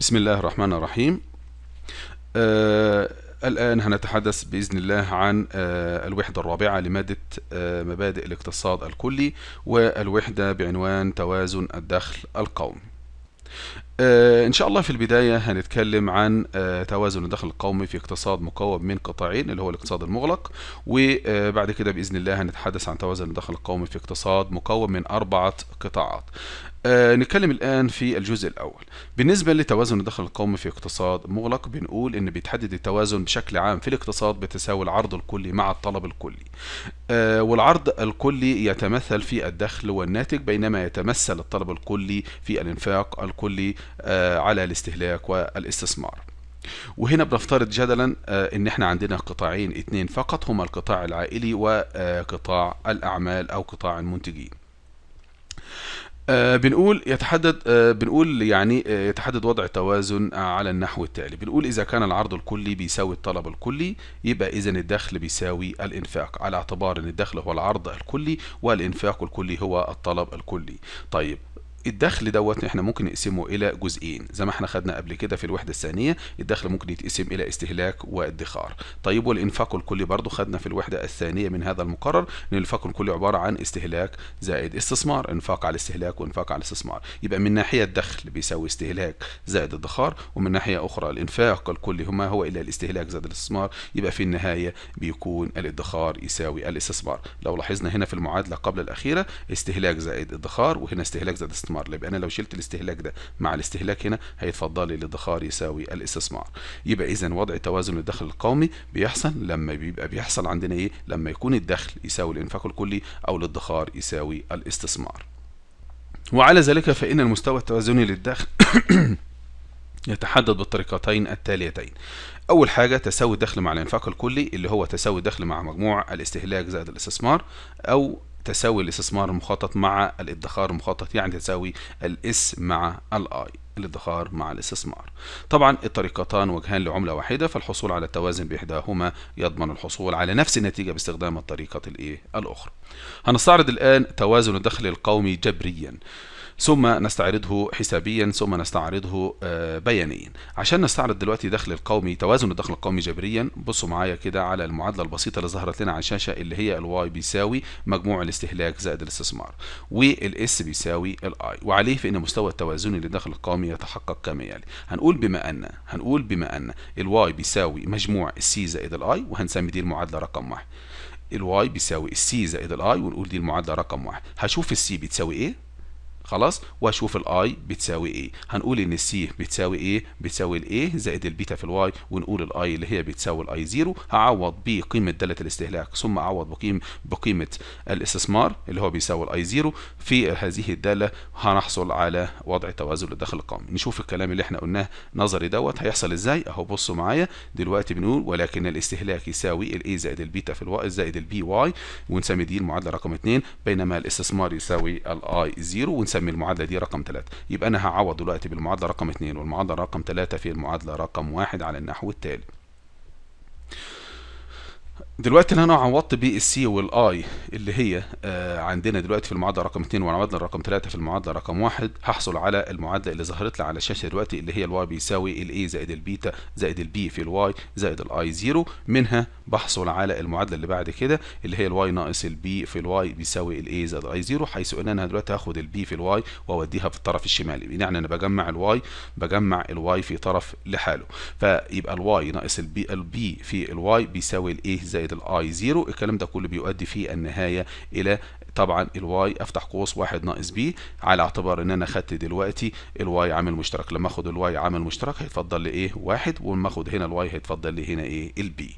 بسم الله الرحمن الرحيم آه الآن هنتحدث بإذن الله عن آه الوحدة الرابعة لمادة آه مبادئ الاقتصاد الكلي والوحدة بعنوان توازن الدخل القومي آه، إن شاء الله في البداية هنتكلم عن آه، توازن الدخل القومي في اقتصاد مكون من قطاعين اللي هو الاقتصاد المغلق وبعد آه، كده بإذن الله هنتحدث عن توازن الدخل القومي في اقتصاد مكون من أربعة قطاعات أه نتكلم الآن في الجزء الأول بالنسبة لتوازن الدخل القومي في اقتصاد مغلق بنقول إن بيتحدد التوازن بشكل عام في الاقتصاد بتساوي العرض الكلي مع الطلب الكلي أه والعرض الكلي يتمثل في الدخل والناتج بينما يتمثل الطلب الكلي في الإنفاق الكلي آه، على الاستهلاك والاستثمار وهنا بنفترض جدلا آه، ان احنا عندنا قطاعين اثنين فقط هما القطاع العائلي وقطاع آه، الاعمال او قطاع المنتجين بنقول يتحدد بنقول يعني يتحدد وضع التوازن على النحو التالي بنقول اذا كان العرض الكلي بيساوي الطلب الكلي يبقى اذا الدخل بيساوي الانفاق على اعتبار ان الدخل هو العرض الكلي والانفاق الكلي هو الطلب الكلي طيب الدخل دوت احنا ممكن نقسمه الى جزئين زي ما احنا خدنا قبل كده في الوحده الثانيه الدخل ممكن يتقسم الى استهلاك وادخار طيب والانفاق الكلي برضو خدنا في الوحده الثانيه من هذا المقرر ان الانفاق الكلي عباره عن استهلاك زائد استثمار انفاق على الاستهلاك وانفاق على الاستثمار يبقى من ناحيه الدخل بيساوي استهلاك زائد ادخار ومن ناحيه اخرى الانفاق الكلي هما هو الى الاستهلاك زائد الاستثمار يبقى في النهايه بيكون الادخار يساوي الاستثمار لو لاحظنا هنا في المعادله قبل الاخيره استهلاك زائد ادخار وهنا استهلاك زائد استثمار الاستثمار يبقى انا لو شلت الاستهلاك ده مع الاستهلاك هنا هيتفضل لي الادخار يساوي الاستثمار يبقى اذا وضع توازن للدخل القومي بيحصل لما بيبقى بيحصل عندنا ايه لما يكون الدخل يساوي الانفاق الكلي او الادخار يساوي الاستثمار وعلى ذلك فان المستوى التوازني للدخل يتحدد بالطريقتين التاليتين أول حاجة تساوي الدخل مع الإنفاق الكلي اللي هو تساوي الدخل مع مجموع الاستهلاك زائد الاستثمار أو تساوي الاستثمار المخطط مع الادخار المخطط يعني تساوي الاس مع الاي الادخار مع الاستثمار طبعا الطريقتان وجهان لعملة واحدة فالحصول على التوازن بإحداهما يضمن الحصول على نفس النتيجة باستخدام الطريقة الإيه الأخرى هنستعرض الآن توازن الدخل القومي جبريا ثم نستعرضه حسابيا ثم نستعرضه آه، بيانيا عشان نستعرض دلوقتي دخل القومي توازن الدخل القومي جبريا بصوا معايا كده على المعادله البسيطه اللي ظهرت لنا على الشاشه اللي هي الواي بيساوي مجموع الاستهلاك زائد الاستثمار والاس بيساوي الاي وعليه فان مستوى التوازني للدخل القومي يتحقق كما يلي هنقول بما ان هنقول بما ان الواي بيساوي مجموع السي زائد الاي وهنسمي دي المعادله رقم واحد الواي بيساوي السي زائد الاي ونقول دي المعادله رقم واحد هشوف السي بتساوي ايه خلاص واشوف الاي بتساوي ايه هنقول ان السي بتساوي ايه بتساوي الايه زائد البيتا في الواي ونقول الاي اللي هي بتساوي الاي زيرو هعوض بقيمه داله الاستهلاك ثم اعوض بقيمه بقيمه الاستثمار اللي هو بيساوي الاي زيرو في هذه الداله هنحصل على وضع توازن للدخل القومي نشوف الكلام اللي احنا قلناه نظري دوت هيحصل ازاي اهو بصوا معايا دلوقتي بنقول ولكن الاستهلاك يساوي الاي زائد البيتا في الواي زائد البي واي ونسمي دي المعادله رقم 2 بينما الاستثمار يساوي الاي زيرو ونسمي نسمي المعادله دي رقم 3 يبقى انا هعوض دلوقتي بالمعادله رقم 2 والمعادله رقم 3 في المعادله رقم 1 على النحو التالي دلوقتي اللي انا عوضت بيه السي والاي اللي هي آه عندنا دلوقتي في المعادله رقم 2 والمعادله رقم 3 في المعادله رقم 1 هحصل على المعادله اللي ظهرت لي على الشاشه دلوقتي اللي هي الواي بيساوي الاي زائد البيتا زائد البي في الواي زائد الاي 0 منها بحصل على المعادله اللي بعد كده اللي هي الواي ناقص البي في الواي بيساوي الاي زائد اي زيرو حيث ان انا دلوقتي هاخد البي في الواي واوديها في الطرف الشمالي يعني انا بجمع الواي بجمع الواي في طرف لحاله فيبقى الواي ناقص البي البي في الواي بيساوي الاي زائد الاي زيرو الكلام ده كله بيؤدي في النهايه الى طبعا الواي افتح قوس واحد ناقص بي على اعتبار ان انا خدت دلوقتي الواي عامل مشترك لما اخد الواي عامل مشترك هيتفضل لي ايه واحد ولما اخد هنا الواي هيتفضل لي هنا ايه البي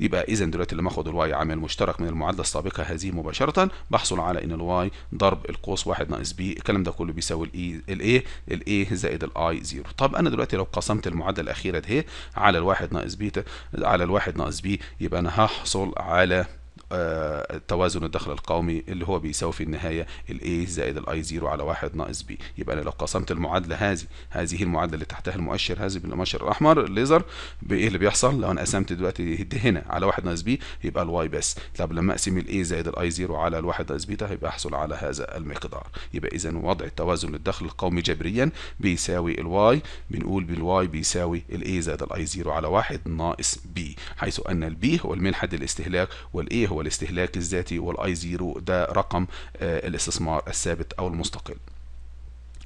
يبقى اذا دلوقتي لما اخد الواي عامل مشترك من المعادله السابقه هذه مباشره بحصل على ان الواي ضرب القوس واحد ناقص بي الكلام ده كله بيساوي الاي e، الايه الايه زائد الاي زيرو طب انا دلوقتي لو قسمت المعادله الاخيره دهي على الواحد ناقص بي على الواحد ناقص بي يبقى انا هحصل على آه، توازن الدخل القومي اللي هو بيساوي في النهايه الاي زائد الاي 0 على 1 ناقص بي يبقى انا لو قسمت المعادله هذه هذه المعادله اللي تحتها المؤشر هذه بالمؤشر الاحمر الليزر بايه اللي بيحصل لو انا قسمت دلوقتي هنا على 1 ناقص بي يبقى الواي بس طب لما اقسم الاي زائد الاي 0 على ال1 ناقص ده هيبقى طيب احصل على هذا المقدار يبقى اذا وضع التوازن للدخل القومي جبريا بيساوي الواي بنقول بالواي بيساوي الاي زائد الاي 0 على 1 ناقص بي حيث ان البي هو المنحة الاستهلاك والاي هو والاستهلاك الذاتي والاي زيرو ده رقم آه، الاستثمار الثابت او المستقل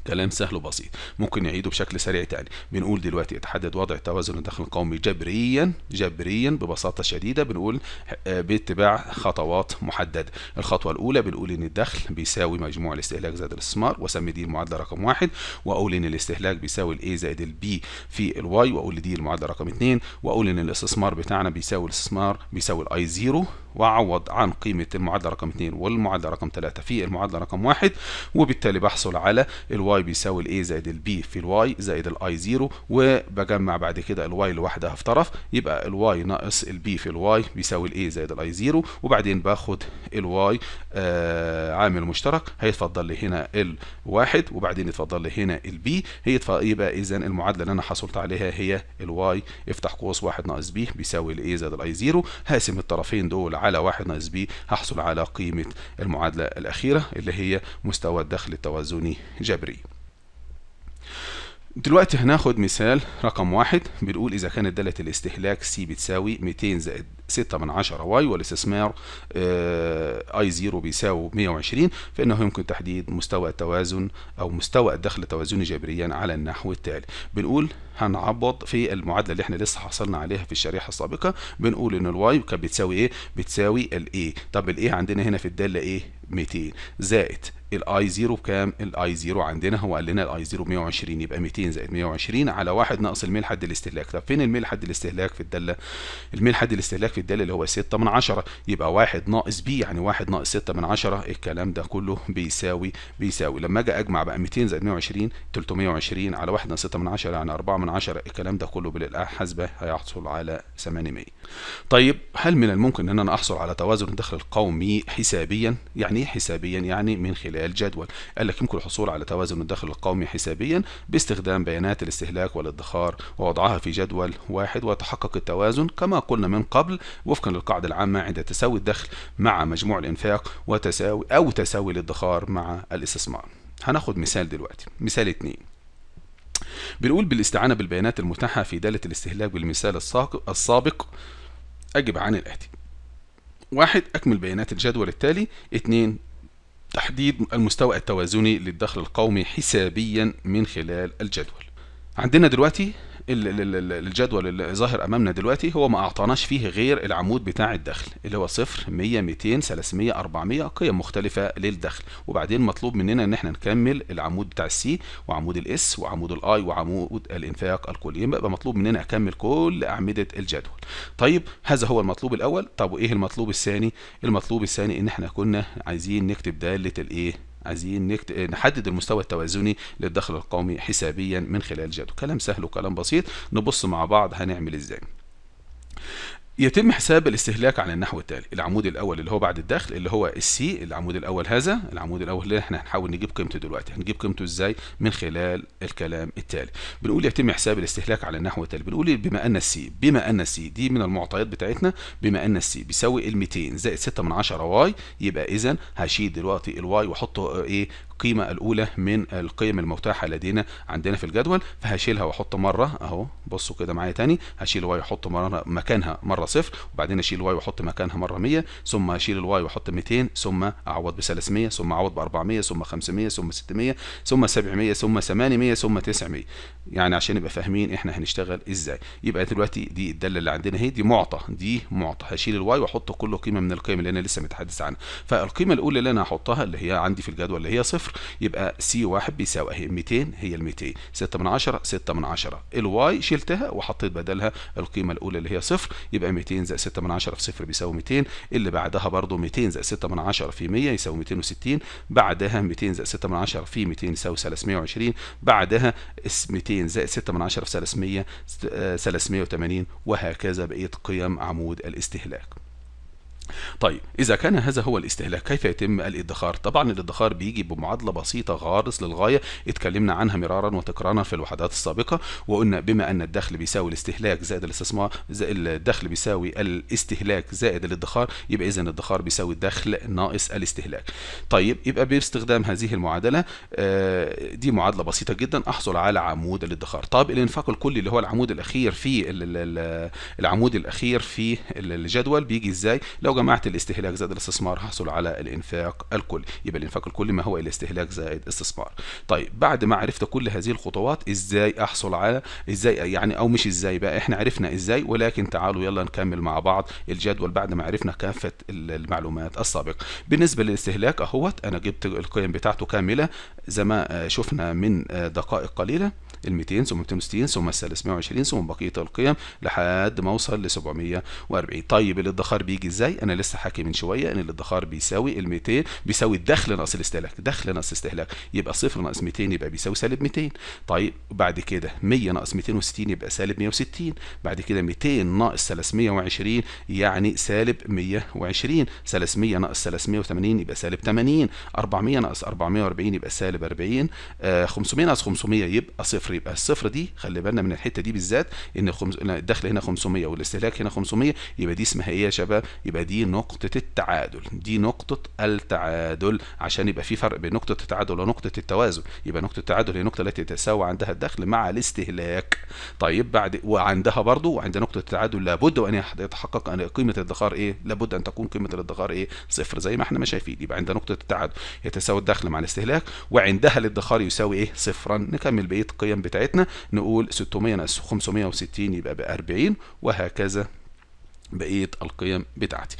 كلام سهل وبسيط ممكن نعيده بشكل سريع تاني بنقول دلوقتي اتحدد وضع توازن الدخل القومي جبريا جبريا ببساطة شديدة بنقول آه، باتباع خطوات محددة الخطوة الأولى بنقول إن الدخل بيساوي مجموع الاستهلاك زائد الاستثمار وسمي دي المعادلة رقم واحد وأقول إن الاستهلاك بيساوي الأي زائد البي في الواي وأقول دي المعادلة رقم اتنين وأقول إن الاستثمار بتاعنا بيساوي الاستثمار بيساوي الأي زيرو واعوض عن قيمه المعادله رقم 2 والمعادله رقم 3 في المعادله رقم 1 وبالتالي بحصل على الواي بيساوي الاي زائد البي في الواي زائد الاي 0 وبجمع بعد كده الواي لوحدها في طرف يبقى الواي ناقص البي في الواي بيساوي الاي زائد الاي 0 وبعدين باخد الواي آه عامل مشترك هيتفضل لي هنا الواحد وبعدين يتفضل لي هنا البي هي يبقى اذا المعادله اللي انا حصلت عليها هي الواي افتح قوس 1 ناقص بي بيساوي الاي زائد الاي 0 هاسم الطرفين دول على واحد ناقص بي هحصل على قيمة المعادلة الأخيرة اللي هي مستوى الدخل التوازني جبري دلوقتي هناخد مثال رقم واحد بنقول إذا كانت دالة الاستهلاك سي بتساوي 200 زائد 6 من 10 واي والاستثمار آه، اي زيرو بيساوي 120 فانه يمكن تحديد مستوى التوازن او مستوى الدخل التوازني جبريا على النحو التالي بنقول هنعبط في المعادله اللي احنا لسه حصلنا عليها في الشريحه السابقه بنقول ان الواي كانت بتساوي ايه بتساوي الاي طب الاي عندنا هنا في الداله ايه 200 زائد الاي زيرو بكام الاي زيرو عندنا هو قال لنا الاي زيرو 120 يبقى 200 زائد 120 على 1 ناقص الميل حد الاستهلاك طب فين الميل حد الاستهلاك في الداله الميل حد الاستهلاك في الدال اللي هو 6 من 10 يبقى 1 ناقص بي يعني 1 ناقص 6 من 10 الكلام ده كله بيساوي بيساوي لما اجي اجمع بقى 200 زائد 120 320 على 1 ناقص 6 من 10 يعني 4 من 10 الكلام ده كله بالحسبه الحاسبه هيحصل على 800 طيب هل من الممكن ان انا احصل على توازن الدخل القومي حسابيا يعني ايه حسابيا يعني من خلال جدول قال لك يمكن الحصول على توازن الدخل القومي حسابيا باستخدام بيانات الاستهلاك والادخار ووضعها في جدول واحد ويتحقق التوازن كما قلنا من قبل وفقا للقاعدة العامة عند تساوي الدخل مع مجموع الإنفاق وتساوي أو تساوي الادخار مع الاستثمار هناخد مثال دلوقتي مثال 2 بنقول بالاستعانة بالبيانات المتاحة في دالة الاستهلاك بالمثال السابق أجب عن الآتي واحد أكمل بيانات الجدول التالي اثنين تحديد المستوى التوازني للدخل القومي حسابيا من خلال الجدول عندنا دلوقتي الجدول اللي ظاهر امامنا دلوقتي هو ما اعطاناش فيه غير العمود بتاع الدخل اللي هو 0 100 200 300 400 قيم مختلفه للدخل وبعدين مطلوب مننا ان احنا نكمل العمود بتاع السي وعمود الاس وعمود الاي وعمود الانفاق الكلي يبقى مطلوب مننا اكمل كل اعمده الجدول طيب هذا هو المطلوب الاول طب وايه المطلوب الثاني المطلوب الثاني ان احنا كنا عايزين نكتب داله الايه عايزين نكت... نحدد المستوى التوازني للدخل القومي حسابيا من خلال جدول كلام سهل وكلام بسيط نبص مع بعض هنعمل ازاي يتم حساب الاستهلاك على النحو التالي العمود الاول اللي هو بعد الدخل اللي هو السي العمود الاول هذا العمود الاول اللي احنا هنحاول نجيب قيمته دلوقتي هنجيب قيمته ازاي من خلال الكلام التالي بنقول يتم حساب الاستهلاك على النحو التالي بنقول بما ان السي بما ان السي دي من المعطيات بتاعتنا بما ان السي بيساوي ال 200 زائد 6 من 10 واي يبقى اذا هشيل دلوقتي الواي واحطه ايه القيمة الأولى من القيم المتاحة لدينا عندنا في الجدول فهشيلها وأحط مرة أهو بصوا كده معايا تاني هشيل واي وأحط مرة مكانها مرة صفر وبعدين أشيل واي وأحط مكانها مرة 100 ثم أشيل الواي وأحط 200 ثم أعوض ب 300 ثم أعوض ب 400 ثم 500 ثم 600 ثم 700 ثم 800 ثم 900 يعني عشان نبقى فاهمين إحنا هنشتغل إزاي يبقى دلوقتي دي الدالة اللي عندنا اهي دي معطى دي معطى هشيل الواي وأحط كل قيمة من القيم اللي أنا لسه متحدث عنها فالقيمة الأولى اللي أنا هحطها اللي هي عندي في الجدول اللي هي صفر صفر يبقى سي واحد بيساوي اهي 200 هي ال 200 6 من 10 6 من 10 الواي شلتها وحطيت بدلها القيمه الاولى اللي هي صفر يبقى 200 زائد 6 من 10 في صفر بيساوي 200 اللي بعدها برضه 200 زائد 6 من 10 في 100 يساوي 260 بعدها 200 زائد 6 من 10 في 200 يساوي 320 بعدها 200 زائد 6 من 10 في 300 380 آه، وهكذا بقيه قيم عمود الاستهلاك طيب إذا كان هذا هو الاستهلاك كيف يتم الادخار؟ طبعا الادخار بيجي بمعادلة بسيطة غارس للغاية اتكلمنا عنها مرارا وتكرارا في الوحدات السابقة وقلنا بما أن الدخل بيساوي الاستهلاك زائد الاستثمار زائد الدخل بيساوي الاستهلاك زائد الادخار يبقى إذا الادخار بيساوي الدخل ناقص الاستهلاك. طيب يبقى باستخدام هذه المعادلة آه، دي معادلة بسيطة جدا أحصل على عمود الادخار. طب الإنفاق الكلي اللي هو العمود الأخير في العمود الأخير في الجدول بيجي إزاي؟ لو لو جمعت الاستهلاك زائد الاستثمار هحصل على الانفاق الكلي يبقى الانفاق الكلي ما هو الاستهلاك زائد استثمار طيب بعد ما عرفت كل هذه الخطوات ازاي احصل على ازاي يعني او مش ازاي بقى احنا عرفنا ازاي ولكن تعالوا يلا نكمل مع بعض الجدول بعد ما عرفنا كافه المعلومات السابقه بالنسبه للاستهلاك اهوت انا جبت القيم بتاعته كامله زي ما آه، شفنا من آه، دقائق قليله ال 200 ثم 260 ثم 320 ثم بقيه القيم لحد ما اوصل ل 740 طيب الادخار بيجي ازاي انا لسه حاكي من شويه ان الادخار بيساوي ال 200 بيساوي الدخل ناقص الاستهلاك دخل ناقص استهلاك يبقى صفر ناقص 200 يبقى بيساوي سالب 200 طيب بعد كده 100 ناقص 260 يبقى سالب 160 بعد كده 200 ناقص 320 يعني سالب 120 300 ناقص 380 يبقى سالب 80 400 ناقص 440 يبقى سالب 40 500 آه، ناقص 500 يبقى صفر صفر يبقى الصفر دي خلي بالنا من الحته دي بالذات ان خمس... الدخل هنا 500 والاستهلاك هنا 500 يبقى دي اسمها ايه يا شباب يبقى دي نقطه التعادل دي نقطه التعادل عشان يبقى في فرق بين نقطه التعادل ونقطه التوازن يبقى نقطه التعادل هي النقطه التي يتساوى عندها الدخل مع الاستهلاك طيب بعد وعندها برضو وعند نقطه التعادل لابد ان يتحقق ان قيمه الادخار ايه لابد ان تكون قيمه الادخار ايه صفر زي ما احنا ما شايفين يبقى عند نقطه التعادل يتساوى الدخل مع الاستهلاك وعندها الادخار يساوي ايه صفرا نكمل بقيه قيم بتاعتنا نقول 600 ناقص 560 يبقى ب 40 وهكذا بقية القيم بتاعتي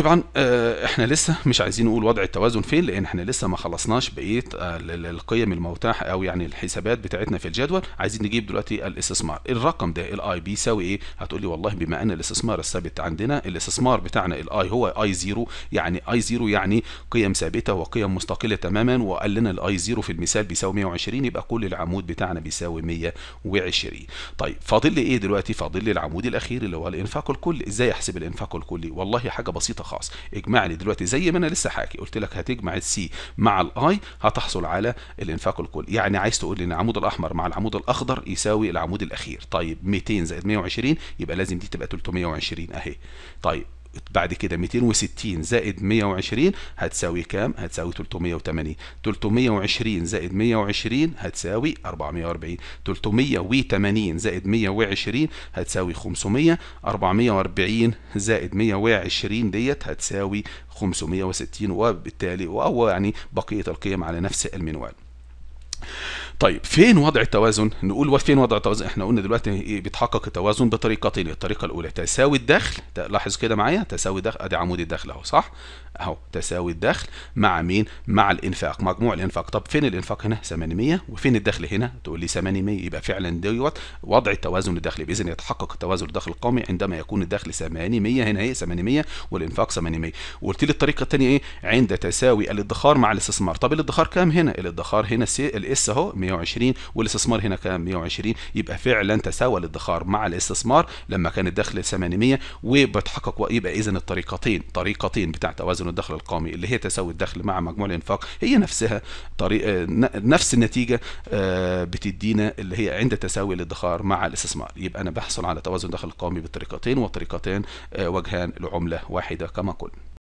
طبعا آه، احنا لسه مش عايزين نقول وضع التوازن فين لان احنا لسه ما خلصناش بقيه آه، القيم المتاحه او يعني الحسابات بتاعتنا في الجدول عايزين نجيب دلوقتي الاستثمار الرقم ده الاي بي يساوي ايه هتقول لي والله بما ان الاستثمار الثابت عندنا الاستثمار بتاعنا الاي هو اي زيرو يعني اي زيرو يعني قيم ثابته وقيم مستقله تماما وقال لنا الاي زيرو في المثال بيساوي 120 يبقى كل العمود بتاعنا بيساوي 120 طيب فاضل لي ايه دلوقتي فاضل لي العمود الاخير اللي هو الانفاق الكلي ازاي احسب الانفاق الكلي والله حاجه بسيطه خاص اجمع لي دلوقتي زي ما انا لسه حاكي قلت لك هتجمع السي مع الاي هتحصل على الانفاق الكل يعني عايز تقول لي ان العمود الاحمر مع العمود الاخضر يساوي العمود الاخير طيب 200 زائد 120 يبقى لازم دي تبقى 320 اهي طيب بعد كده 260 زائد 120 هتساوي كام؟ هتساوي 380 320 زائد 120 هتساوي 440 380 زائد 120 هتساوي 500 440 زائد 120 ديت هتساوي 560 وبالتالي وهو يعني بقية القيم على نفس المنوال طيب فين وضع التوازن؟ نقول فين وضع التوازن؟ احنا قلنا دلوقتي إيه، بيتحقق التوازن بطريقتين، الطريقة الأولى تساوي الدخل، لاحظ كده معايا تساوي دخل أدي عمود الدخل أهو صح؟ أهو تساوي الدخل مع مين؟ مع الإنفاق، مجموع الإنفاق، طب فين الإنفاق هنا؟ 800 وفين الدخل هنا؟ تقول لي 800 يبقى فعلا دوت وضع التوازن الداخلي، بإذن يتحقق التوازن الداخلي القومي عندما يكون الدخل 800 هنا هي إيه؟ 800 والإنفاق 800، وقلت لي الطريقة الثانية إيه؟ عند تساوي الادخار مع الاستثمار، طب الادخار كام هنا؟ الادخار هنا سي الاس أهو 120 والاستثمار هنا كان 120 يبقى فعلا تساوى الادخار مع الاستثمار لما كان الدخل 800 وبتحقق يبقى اذا الطريقتين طريقتين بتاع توازن الدخل القومي اللي هي تساوي الدخل مع مجموع الانفاق هي نفسها طريق آه، نفس النتيجه آه، بتدينا اللي هي عند تساوي الادخار مع الاستثمار يبقى انا بحصل على توازن الدخل القومي بالطريقتين والطريقتين آه، وجهان لعمله واحده كما قلنا